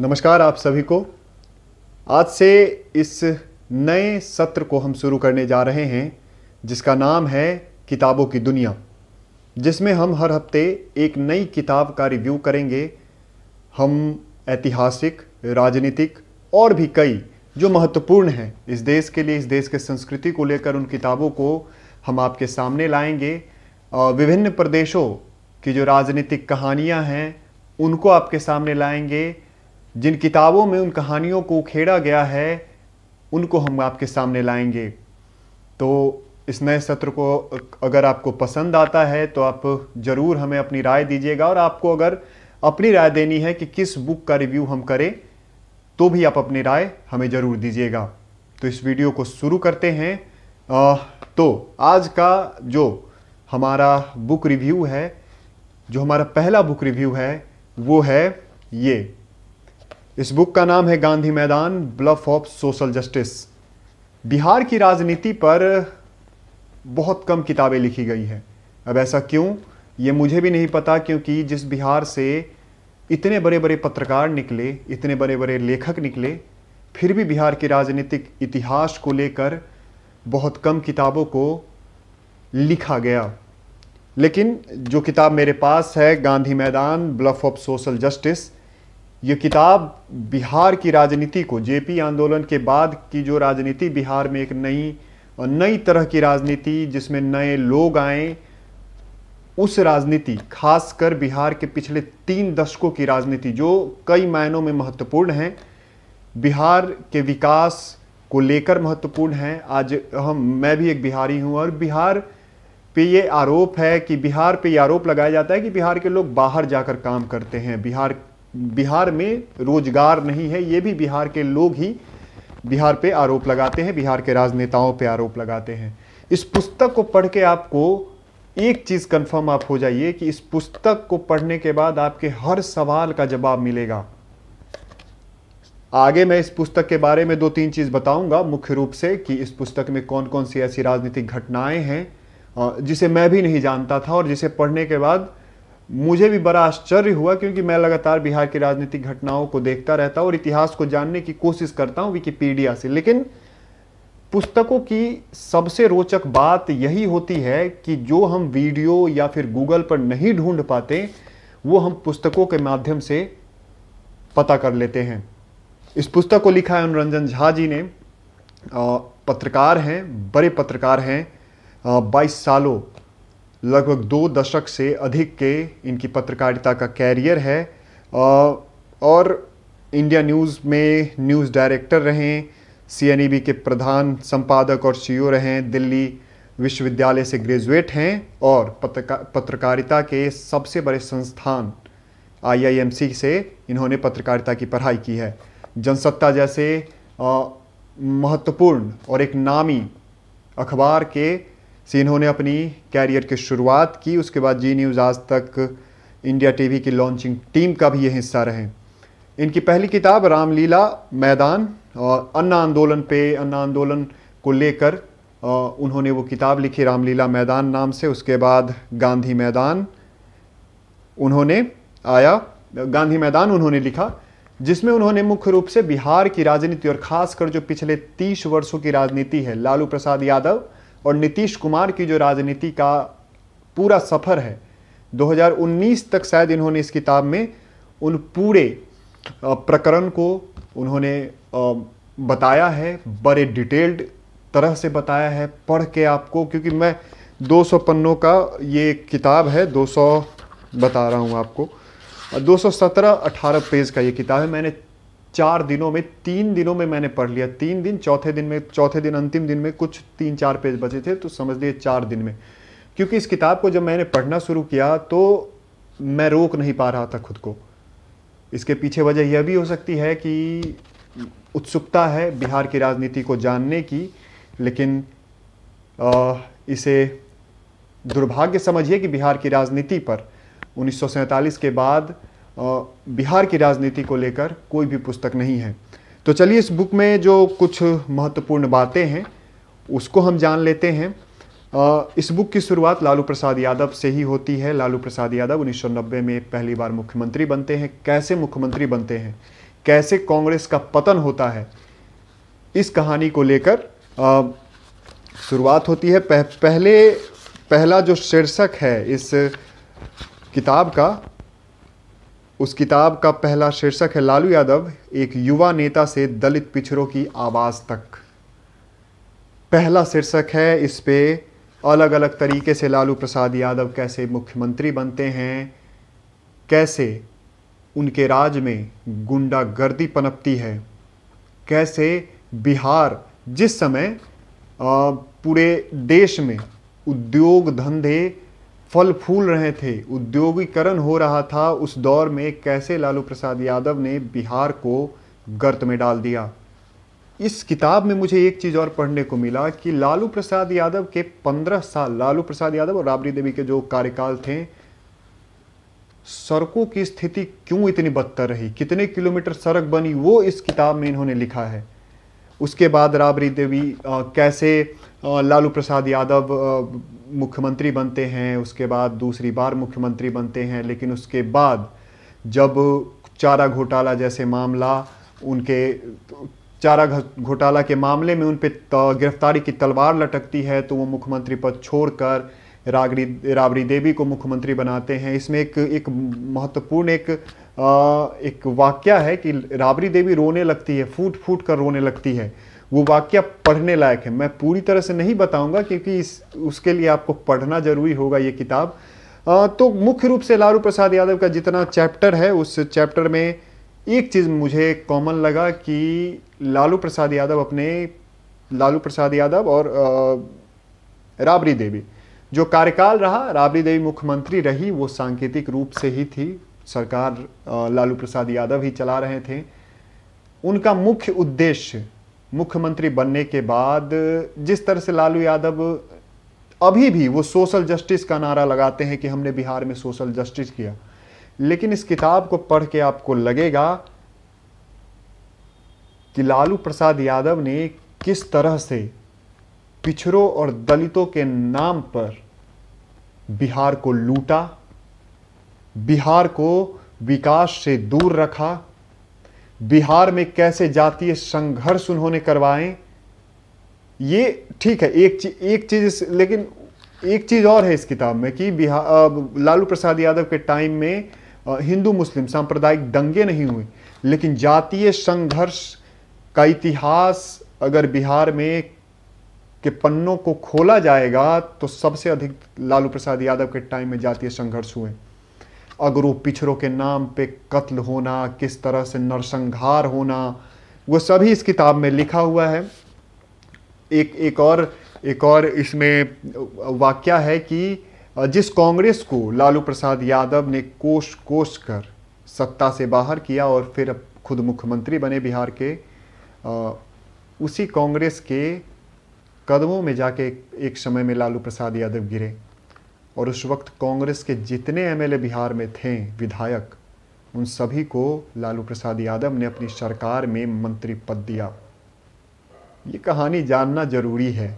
नमस्कार आप सभी को आज से इस नए सत्र को हम शुरू करने जा रहे हैं जिसका नाम है किताबों की दुनिया जिसमें हम हर हफ्ते एक नई किताब का रिव्यू करेंगे हम ऐतिहासिक राजनीतिक और भी कई जो महत्वपूर्ण हैं इस देश के लिए इस देश के संस्कृति को लेकर उन किताबों को हम आपके सामने लाएंगे विभिन्न प्रदेशों की जो राजनीतिक कहानियाँ हैं उनको आपके सामने लाएंगे जिन किताबों में उन कहानियों को उखेड़ा गया है उनको हम आपके सामने लाएंगे तो इस नए सत्र को अगर आपको पसंद आता है तो आप ज़रूर हमें अपनी राय दीजिएगा और आपको अगर अपनी राय देनी है कि किस बुक का रिव्यू हम करें तो भी आप अपनी राय हमें ज़रूर दीजिएगा तो इस वीडियो को शुरू करते हैं आ, तो आज का जो हमारा बुक रिव्यू है जो हमारा पहला बुक रिव्यू है वो है ये इस बुक का नाम है Gandhi Maidan bluff of social justice Bihar की राजनीति पर बहुत कम किताबें लिखी गई हैं अब ऐसा क्यों ये मुझे भी नहीं पता क्योंकि जिस बिहार से इतने बड़े बड़े पत्रकार निकले इतने बड़े बड़े लेखक निकले फिर भी बिहार के राजनीतिक इतिहास को लेकर बहुत कम किताबों को लिखा गया लेकिन जो किताब मेरे पास है Gandhi Maidan bluff of social justice ये किताब बिहार की राजनीति को जेपी आंदोलन के बाद की जो राजनीति बिहार में एक नई और नई तरह की राजनीति जिसमें नए लोग आए उस राजनीति खासकर बिहार के पिछले तीन दशकों की राजनीति जो कई मायनों में महत्वपूर्ण हैं बिहार के विकास को लेकर महत्वपूर्ण हैं आज हम मैं भी एक बिहारी हूं और बिहार पे ये आरोप है कि बिहार पे ये आरोप लगाया जाता है कि बिहार के लोग बाहर जाकर काम करते हैं बिहार बिहार में रोजगार नहीं है ये भी बिहार के लोग ही बिहार पे आरोप लगाते हैं बिहार के राजनेताओं पे आरोप लगाते हैं इस पुस्तक को पढ़ के आपको एक चीज़ कंफर्म आप हो जाइए कि इस पुस्तक को पढ़ने के बाद आपके हर सवाल का जवाब मिलेगा आगे मैं इस पुस्तक के बारे में दो तीन चीज़ बताऊंगा मुख्य रूप से कि इस पुस्तक में कौन कौन सी ऐसी राजनीतिक घटनाएं हैं जिसे मैं भी नहीं जानता था और जिसे पढ़ने के बाद मुझे भी बड़ा आश्चर्य हुआ क्योंकि मैं लगातार बिहार की राजनीतिक घटनाओं को देखता रहता हूँ और इतिहास को जानने की कोशिश करता हूँ विकिपीडिया से लेकिन पुस्तकों की सबसे रोचक बात यही होती है कि जो हम वीडियो या फिर गूगल पर नहीं ढूंढ पाते वो हम पुस्तकों के माध्यम से पता कर लेते हैं इस पुस्तक को लिखा है अनुरंजन झा जी ने पत्रकार हैं बड़े पत्रकार हैं बाईस सालों लगभग दो दशक से अधिक के इनकी पत्रकारिता का कैरियर है और इंडिया न्यूज़ में न्यूज़ डायरेक्टर रहें सी e के प्रधान संपादक और सी e रहें दिल्ली विश्वविद्यालय से ग्रेजुएट हैं और पत्रका पत्रकारिता के सबसे बड़े संस्थान आईआईएमसी से इन्होंने पत्रकारिता की पढ़ाई की है जनसत्ता जैसे महत्वपूर्ण और एक नामी अखबार के सिन्हों ने अपनी कैरियर की शुरुआत की उसके बाद जी news Aaj Tak India TV की लॉन्चिंग टीम का भी ये हिस्सा रहे इनकी पहली किताब रामलीला मैदान और अन्ना आंदोलन पे अन्ना आंदोलन को लेकर उन्होंने वो किताब लिखी रामलीला मैदान नाम से उसके बाद गांधी मैदान उन्होंने आया गांधी मैदान उन्होंने लिखा जिसमें उन्होंने मुख्य रूप से बिहार की राजनीति और खासकर जो पिछले तीस वर्षों की राजनीति है लालू प्रसाद यादव और नीतीश कुमार की जो राजनीति का पूरा सफ़र है 2019 तक शायद इन्होंने इस किताब में उन पूरे प्रकरण को उन्होंने बताया है बड़े डिटेल्ड तरह से बताया है पढ़ के आपको क्योंकि मैं 200 पन्नों का ये किताब है 200 बता रहा हूँ आपको 217-18 पेज का ये किताब है मैंने चार दिनों में तीन दिनों में मैंने पढ़ लिया तीन दिन चौथे दिन में चौथे दिन अंतिम दिन में कुछ तीन चार पेज बचे थे तो समझ लिए चार दिन में क्योंकि इस किताब को जब मैंने पढ़ना शुरू किया तो मैं रोक नहीं पा रहा था खुद को इसके पीछे वजह यह भी हो सकती है कि उत्सुकता है बिहार की राजनीति को जानने की लेकिन आ, इसे दुर्भाग्य समझिए कि बिहार की राजनीति पर उन्नीस के बाद बिहार की राजनीति को लेकर कोई भी पुस्तक नहीं है तो चलिए इस बुक में जो कुछ महत्वपूर्ण बातें हैं उसको हम जान लेते हैं इस बुक की शुरुआत लालू प्रसाद यादव से ही होती है लालू प्रसाद यादव उन्नीस में पहली बार मुख्यमंत्री बनते हैं कैसे मुख्यमंत्री बनते हैं कैसे कांग्रेस का पतन होता है इस कहानी को लेकर शुरुआत होती है पह, पहले पहला जो शीर्षक है इस किताब का उस किताब का पहला शीर्षक है लालू यादव एक युवा नेता से दलित पिछड़ों की आवाज़ तक पहला शीर्षक है इस पे अलग अलग तरीके से लालू प्रसाद यादव कैसे मुख्यमंत्री बनते हैं कैसे उनके राज में गुंडागर्दी पनपती है कैसे बिहार जिस समय पूरे देश में उद्योग धंधे फल फूल रहे थे उद्योगीकरण हो रहा था उस दौर में कैसे लालू प्रसाद यादव ने बिहार को गर्त में डाल दिया इस किताब में मुझे एक चीज़ और पढ़ने को मिला कि लालू प्रसाद यादव के पंद्रह साल लालू प्रसाद यादव और राबड़ी देवी के जो कार्यकाल थे सड़कों की स्थिति क्यों इतनी बदतर रही कितने किलोमीटर सड़क बनी वो इस किताब में इन्होंने लिखा है उसके बाद राबड़ी देवी कैसे लालू प्रसाद यादव मुख्यमंत्री बनते हैं उसके बाद दूसरी बार मुख्यमंत्री बनते हैं लेकिन उसके बाद जब चारा घोटाला जैसे मामला उनके चारा घोटाला के मामले में उन पर गिरफ्तारी की तलवार लटकती है तो वो मुख्यमंत्री पद छोड़कर रागरी राबड़ी देवी को मुख्यमंत्री बनाते हैं इसमें एक एक महत्वपूर्ण एक एक वाक्य है कि राबड़ी देवी रोने लगती है फूट फूट कर रोने लगती है वो वाक्य पढ़ने लायक है मैं पूरी तरह से नहीं बताऊंगा क्योंकि इस उसके लिए आपको पढ़ना जरूरी होगा ये किताब आ, तो मुख्य रूप से लालू प्रसाद यादव का जितना चैप्टर है उस चैप्टर में एक चीज़ मुझे कॉमन लगा कि लालू प्रसाद यादव अपने लालू प्रसाद यादव और आ, राबरी देवी जो कार्यकाल रहा राबड़ी देवी मुख्यमंत्री रही वो सांकेतिक रूप से ही थी सरकार लालू प्रसाद यादव ही चला रहे थे उनका मुख्य उद्देश्य मुख्यमंत्री बनने के बाद जिस तरह से लालू यादव अभी भी वो सोशल जस्टिस का नारा लगाते हैं कि हमने बिहार में सोशल जस्टिस किया लेकिन इस किताब को पढ़ के आपको लगेगा कि लालू प्रसाद यादव ने किस तरह से पिछड़ों और दलितों के नाम पर बिहार को लूटा बिहार को विकास से दूर रखा बिहार में कैसे जातीय संघर्ष उन्होंने करवाए ये ठीक है एक चीज एक चीज लेकिन एक चीज और है इस किताब में कि बिहार लालू प्रसाद यादव के टाइम में हिंदू मुस्लिम सांप्रदायिक दंगे नहीं हुए लेकिन जातीय संघर्ष का इतिहास अगर बिहार में के पन्नों को खोला जाएगा तो सबसे अधिक लालू प्रसाद यादव के टाइम में जातीय संघर्ष हुए अगरों पिछड़ों के नाम पे कत्ल होना किस तरह से नरसंहार होना वो सभी इस किताब में लिखा हुआ है एक एक और एक और इसमें वाक्य है कि जिस कांग्रेस को लालू प्रसाद यादव ने कोष कोश कर सत्ता से बाहर किया और फिर खुद मुख्यमंत्री बने बिहार के उसी कांग्रेस के कदमों में जाके एक समय में लालू प्रसाद यादव गिरे और उस वक्त कांग्रेस के जितने एमएलए बिहार में थे विधायक उन सभी को लालू प्रसाद यादव ने अपनी सरकार में मंत्री पद दिया ये कहानी जानना जरूरी है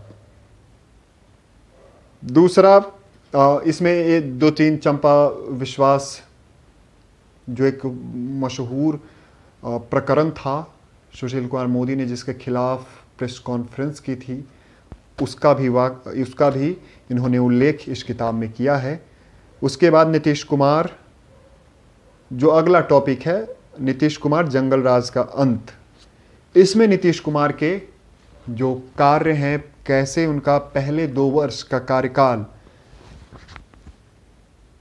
दूसरा इसमें ये दो तीन चंपा विश्वास जो एक मशहूर प्रकरण था सुशील कुमार मोदी ने जिसके खिलाफ प्रेस कॉन्फ्रेंस की थी उसका भी वाक उसका भी इन्होंने उल्लेख इस किताब में किया है उसके बाद नीतीश कुमार जो अगला टॉपिक है नीतीश कुमार जंगल राज का अंत इसमें नीतीश कुमार के जो कार्य हैं कैसे उनका पहले दो वर्ष का कार्यकाल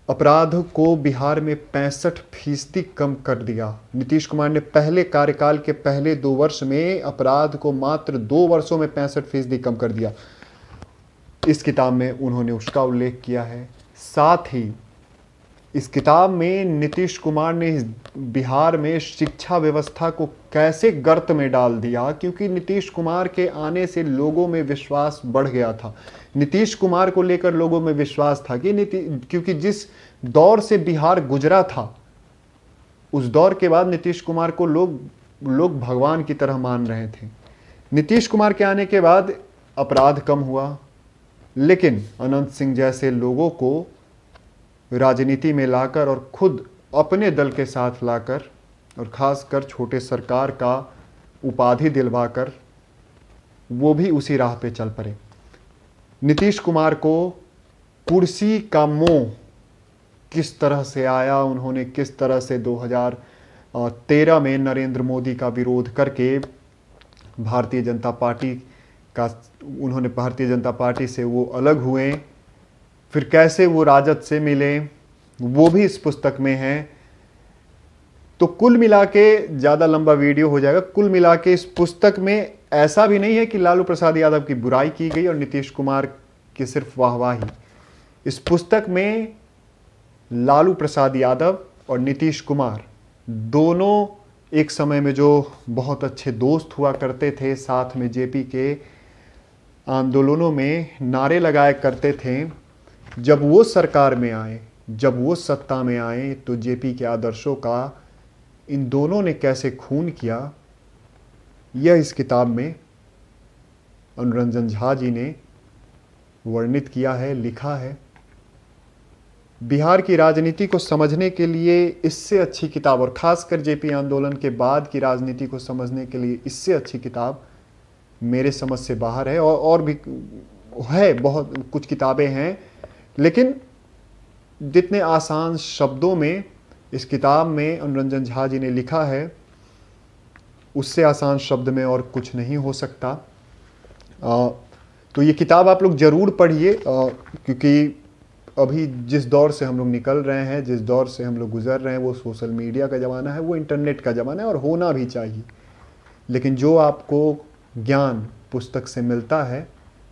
अपराध को बिहार में पैंसठ फीसदी कम कर दिया नीतीश कुमार ने पहले कार्यकाल के पहले दो वर्ष में अपराध को मात्र दो वर्षों में पैंसठ फीसदी कम कर दिया इस किताब में उन्होंने उसका उल्लेख किया है साथ ही इस किताब में नीतीश कुमार ने बिहार में शिक्षा व्यवस्था को कैसे गर्त में डाल दिया क्योंकि नीतीश कुमार के आने से लोगों में विश्वास बढ़ गया था नीतीश कुमार को लेकर लोगों में विश्वास था कि नीति क्योंकि जिस दौर से बिहार गुजरा था उस दौर के बाद नीतीश कुमार को लोग लोग भगवान की तरह मान रहे थे नीतीश कुमार के आने के बाद अपराध कम हुआ लेकिन अनंत सिंह जैसे लोगों को राजनीति में लाकर और खुद अपने दल के साथ लाकर और ख़ासकर छोटे सरकार का उपाधि दिलवाकर वो भी उसी राह पे चल पड़े नीतीश कुमार को कुर्सी का मोह किस तरह से आया उन्होंने किस तरह से 2013 में नरेंद्र मोदी का विरोध करके भारतीय जनता पार्टी का उन्होंने भारतीय जनता पार्टी से वो अलग हुए फिर कैसे वो राजद से मिले वो भी इस पुस्तक में है तो कुल मिला के ज़्यादा लंबा वीडियो हो जाएगा कुल मिला के इस पुस्तक में ऐसा भी नहीं है कि लालू प्रसाद यादव की बुराई की गई और नीतीश कुमार की सिर्फ वाहवाही इस पुस्तक में लालू प्रसाद यादव और नीतीश कुमार दोनों एक समय में जो बहुत अच्छे दोस्त हुआ करते थे साथ में जेपी के आंदोलनों में नारे लगाया करते थे जब वो सरकार में आए जब वो सत्ता में आए तो जेपी के आदर्शों का इन दोनों ने कैसे खून किया यह इस किताब में अनुरंजन झा जी ने वर्णित किया है लिखा है बिहार की राजनीति को समझने के लिए इससे अच्छी किताब और खासकर जेपी आंदोलन के बाद की राजनीति को समझने के लिए इससे अच्छी किताब मेरे समझ से बाहर है और और भी है बहुत कुछ किताबें हैं लेकिन जितने आसान शब्दों में इस किताब में अनुरंजन झा जी ने लिखा है उससे आसान शब्द में और कुछ नहीं हो सकता आ, तो ये किताब आप लोग ज़रूर पढ़िए क्योंकि अभी जिस दौर से हम लोग निकल रहे हैं जिस दौर से हम लोग गुजर रहे हैं वो सोशल मीडिया का ज़माना है वो इंटरनेट का ज़माना है और होना भी चाहिए लेकिन जो आपको ज्ञान पुस्तक से मिलता है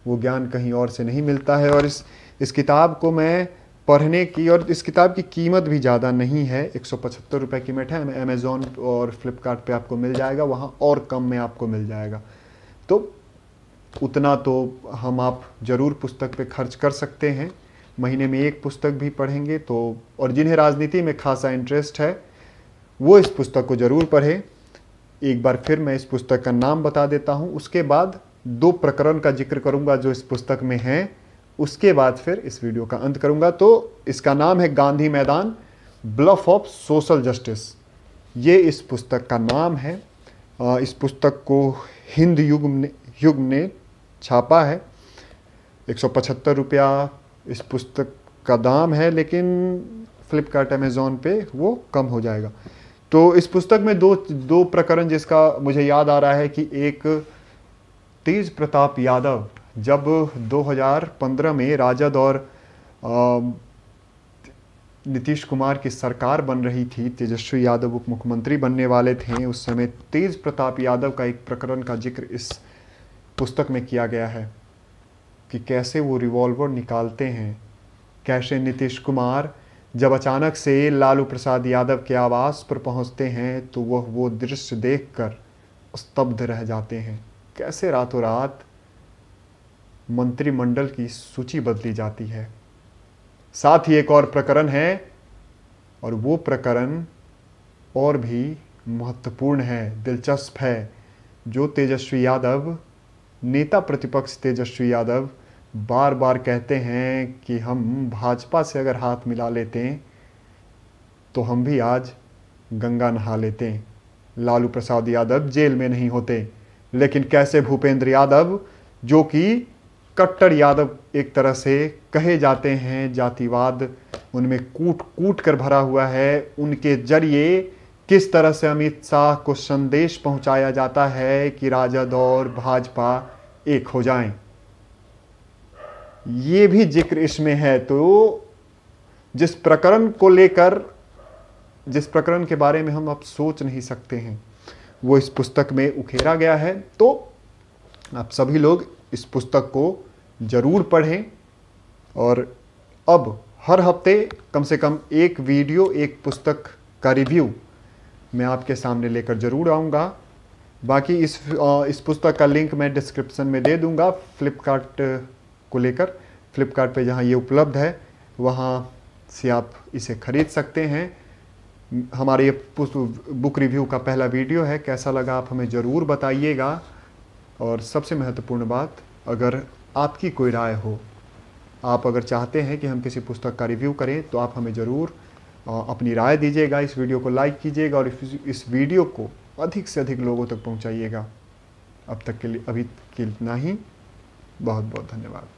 वो ज्ञान कहीं और से नहीं मिलता है और इस इस किताब को मैं पढ़ने की और इस किताब की कीमत भी ज़्यादा नहीं है एक सौ पचहत्तर रुपये कीमत है अमेज़ोन और फ्लिपकार्ट आपको मिल जाएगा वहाँ और कम में आपको मिल जाएगा तो उतना तो हम आप ज़रूर पुस्तक पे खर्च कर सकते हैं महीने में एक पुस्तक भी पढ़ेंगे तो और जिन्हें राजनीति में खासा इंटरेस्ट है वो इस पुस्तक को ज़रूर पढ़े एक बार फिर मैं इस पुस्तक का नाम बता देता हूँ उसके बाद दो प्रकरण का जिक्र करूँगा जो इस पुस्तक में हैं उसके बाद फिर इस वीडियो का अंत करूंगा तो इसका नाम है Gandhi Maidan bluff of social justice ये इस पुस्तक का नाम है इस पुस्तक को हिंद युग ने युग ने छापा है एक सौ पचहत्तर रुपया इस पुस्तक का दाम है लेकिन फ्लिपकार्ट अमेज़ोन पे वो कम हो जाएगा तो इस पुस्तक में दो दो प्रकरण जिसका मुझे याद आ रहा है कि एक तेज प्रताप यादव जब 2015 में राजद और नीतीश कुमार की सरकार बन रही थी तेजस्वी यादव उप मुख्यमंत्री बनने वाले थे उस समय तेज प्रताप यादव का एक प्रकरण का जिक्र इस पुस्तक में किया गया है कि कैसे वो रिवॉल्वर निकालते हैं कैसे नीतीश कुमार जब अचानक से लालू प्रसाद यादव के आवास पर पहुंचते हैं तो वह वो दृश्य देखकर स्तब्ध रह जाते हैं कैसे रातों रात मंत्रिमंडल की सूची बदली जाती है साथ ही एक और प्रकरण है और वो प्रकरण और भी महत्वपूर्ण है दिलचस्प है जो तेजस्वी यादव नेता प्रतिपक्ष तेजस्वी यादव बार बार कहते हैं कि हम भाजपा से अगर हाथ मिला लेते हैं तो हम भी आज गंगा नहा लेते हैं लालू प्रसाद यादव जेल में नहीं होते लेकिन कैसे भूपेंद्र यादव जो कि कट्टर यादव एक तरह से कहे जाते हैं जातिवाद उनमें कूट कूट कर भरा हुआ है उनके जरिए किस तरह से अमित शाह को संदेश पहुंचाया जाता है कि राजद और भाजपा एक हो जाएं। ये भी जिक्र इसमें है तो जिस प्रकरण को लेकर जिस प्रकरण के बारे में हम अब सोच नहीं सकते हैं वो इस पुस्तक में उखेरा गया है तो आप सभी लोग इस पुस्तक को ज़रूर पढ़ें और अब हर हफ्ते कम से कम एक वीडियो एक पुस्तक का रिव्यू मैं आपके सामने लेकर ज़रूर आऊँगा बाकी इस इस पुस्तक का लिंक मैं डिस्क्रिप्शन में दे दूँगा फ्लिपकार्ट को लेकर फ्लिपकार्ट पे जहाँ ये उपलब्ध है वहाँ से आप इसे ख़रीद सकते हैं हमारे ये बुक रिव्यू का पहला वीडियो है कैसा लगा आप हमें ज़रूर बताइएगा और सबसे महत्वपूर्ण बात अगर आपकी कोई राय हो आप अगर चाहते हैं कि हम किसी पुस्तक का रिव्यू करें तो आप हमें ज़रूर अपनी राय दीजिएगा इस वीडियो को लाइक कीजिएगा और इस वीडियो को अधिक से अधिक लोगों तक पहुंचाइएगा अब तक के लिए अभी के इतना ही बहुत बहुत धन्यवाद